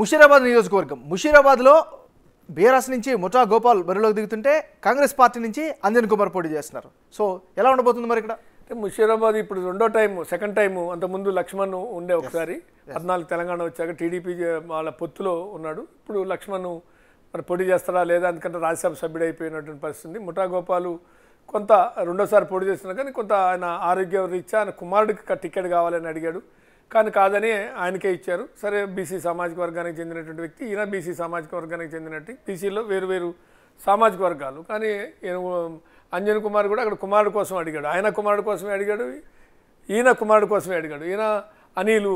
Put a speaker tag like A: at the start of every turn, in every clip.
A: ముషీరాబాద్ నియోజకవర్గం ముషీరాబాద్లో బీఆర్ఎస్ నుంచి ముఠా గోపాల్ బరిలోకి దిగుతుంటే కాంగ్రెస్ పార్టీ నుంచి అంజన్ కుమార్ పోటీ చేస్తున్నారు సో ఎలా ఉండబోతుంది మరి ఇక్కడ ముషీరాబాద్ ఇప్పుడు రెండో టైము సెకండ్ టైము అంతకుముందు లక్ష్మణ్ ఉండే ఒకసారి పద్నాలుగు తెలంగాణ వచ్చాక టీడీపీ వాళ్ళ పొత్తులో ఉన్నాడు ఇప్పుడు లక్ష్మణ్ మరి పోటీ చేస్తారా లేదా ఎందుకంటే రాజ్యసభ సభ్యుడు అయిపోయినటువంటి పరిస్థితి ముఠా గోపాలు కొంత రెండోసారి పోటీ చేస్తున్నా కానీ కొంత ఆయన ఆరోగ్య రీత్యా ఆయన కుమారుడికి టికెట్ కావాలని అడిగాడు కానీ కాదని ఆయనకే ఇచ్చారు సరే బీసీ సామాజిక వర్గానికి చెందినటువంటి వ్యక్తి ఈయన బీసీ సామాజిక వర్గానికి చెందినట్టు బీసీలో వేరు వేరు సామాజిక వర్గాలు కానీ అంజన్ కుమార్ కూడా అక్కడ కుమారుడు కోసం అడిగాడు ఆయన కుమారుడు కోసమే అడిగాడు ఈయన కుమారుడు కోసమే అడిగాడు ఈయన అనిలు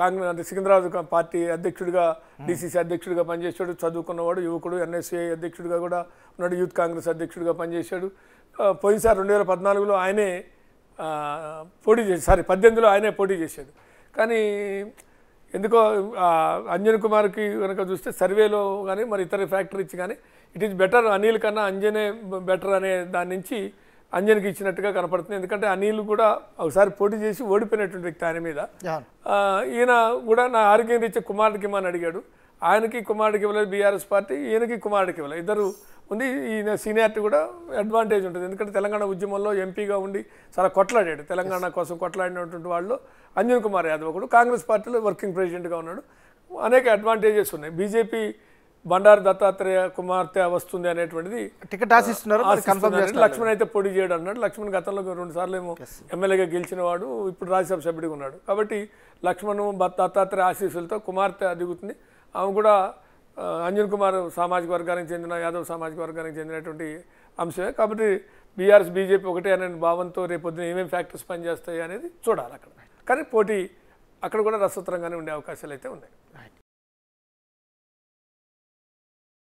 A: కాంగ్రెస్ అంటే సికింద్రాబాద్ పార్టీ అధ్యక్షుడిగా డీసీసీ అధ్యక్షుడిగా పనిచేశాడు చదువుకున్నవాడు యువకుడు ఎన్ఎస్ఏ అధ్యక్షుడిగా కూడా ఉన్నాడు యూత్ కాంగ్రెస్ అధ్యక్షుడిగా పనిచేశాడు పోయినసారి రెండు వేల పద్నాలుగులో ఆయనే పోటీ చేసి సారీ పద్దెనిమిదిలో ఆయనే పోటీ చేశాడు కానీ ఎందుకో అంజన్ కుమార్కి కనుక చూస్తే సర్వేలో కానీ మరి ఇతర ఫ్యాక్టరీస్ కానీ ఇట్ ఈజ్ బెటర్ అనిల్ కన్నా అంజనే బెటర్ అనే దాని నుంచి అంజన్కి ఇచ్చినట్టుగా కనపడుతుంది ఎందుకంటే అనిల్ కూడా ఒకసారి పోటీ చేసి ఓడిపోయినటువంటి వ్యక్తి ఆయన మీద ఈయన కూడా నా ఆరోగ్యం రీత్యా కుమారుడికి అని అడిగాడు ఆయనకి కుమారుడికి ఇవ్వలేదు బీఆర్ఎస్ పార్టీ ఈయనకి కుమారుడికి ఇవ్వలేదు ఇద్దరు ఉంది ఈయన సీనియార్టీ కూడా అడ్వాంటేజ్ ఉంటుంది ఎందుకంటే తెలంగాణ ఉద్యమంలో ఎంపీగా ఉండి చాలా కొట్లాడాడు తెలంగాణ కోసం కొట్లాడినటువంటి వాళ్ళు అంజన్ కుమార్ యాదవ్ కూడా కాంగ్రెస్ పార్టీలో వర్కింగ్ ప్రెసిడెంట్గా ఉన్నాడు అనేక అడ్వాంటేజెస్ ఉన్నాయి బీజేపీ బండారు దత్తాత్రేయ కుమార్తె వస్తుంది అనేటువంటిది టికెట్ ఆశిస్తున్నారు లక్ష్మణ్ అయితే పొడి చేయడం అన్నాడు లక్ష్మణ్ గతంలో రెండు సార్లు ఏమో ఎమ్మెల్యేగా గెలిచిన వాడు ఇప్పుడు రాజ్యసభ సభ్యుడిగా ఉన్నాడు కాబట్టి లక్ష్మణ్ దత్తాత్రేయ ఆశీస్సులతో కుమార్తె దిగుతుంది ఆమె కూడా అంజన్ కుమార్ సామాజిక వర్గానికి చెందిన యాదవ్ సామాజిక వర్గానికి చెందినటువంటి అంశమే కాబట్టి బీఆర్ఎస్ బీజేపీ ఒకటే అనే భావంతో రేపు పొద్దున ఏమేమి ఫ్యాక్టర్స్ పనిచేస్తాయి అనేది చూడాలి అక్కడ కానీ పోటీ అక్కడ కూడా రసత్రంగానే ఉండే అవకాశాలు అయితే ఉన్నాయి